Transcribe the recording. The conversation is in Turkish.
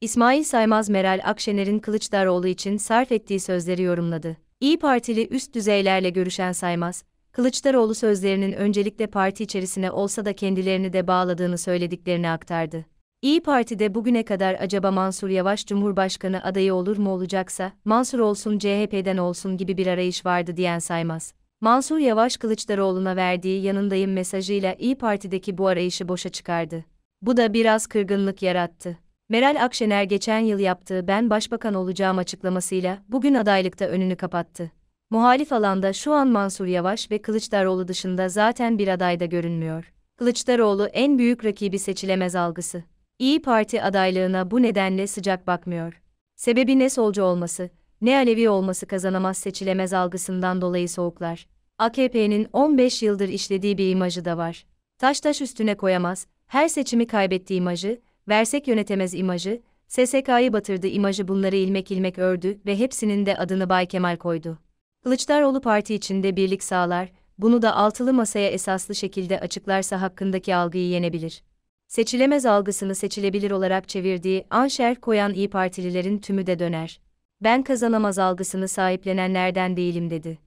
İsmail Saymaz Meral Akşener'in Kılıçdaroğlu için sarf ettiği sözleri yorumladı. İyi Partili üst düzeylerle görüşen Saymaz, Kılıçdaroğlu sözlerinin öncelikle parti içerisine olsa da kendilerini de bağladığını söylediklerini aktardı. İyi Parti'de bugüne kadar acaba Mansur Yavaş Cumhurbaşkanı adayı olur mu olacaksa, Mansur olsun CHP'den olsun gibi bir arayış vardı diyen Saymaz. Mansur Yavaş Kılıçdaroğlu'na verdiği yanındayım mesajıyla İyi Parti'deki bu arayışı boşa çıkardı. Bu da biraz kırgınlık yarattı. Meral Akşener geçen yıl yaptığı ben başbakan olacağım açıklamasıyla bugün adaylıkta önünü kapattı. Muhalif alanda şu an Mansur Yavaş ve Kılıçdaroğlu dışında zaten bir aday da görünmüyor. Kılıçdaroğlu en büyük rakibi seçilemez algısı. İyi Parti adaylığına bu nedenle sıcak bakmıyor. Sebebi ne solcu olması, ne Alevi olması kazanamaz seçilemez algısından dolayı soğuklar. AKP'nin 15 yıldır işlediği bir imajı da var. Taş taş üstüne koyamaz, her seçimi kaybetti imajı, versek yönetemez imajı, SSK'yı batırdı imajı bunları ilmek ilmek ördü ve hepsinin de adını Bay Kemal koydu. Kılıçdaroğlu parti içinde birlik sağlar, bunu da altılı masaya esaslı şekilde açıklarsa hakkındaki algıyı yenebilir. Seçilemez algısını seçilebilir olarak çevirdiği anşer koyan İyi Partililerin tümü de döner. Ben kazanamaz algısını sahiplenenlerden değilim dedi.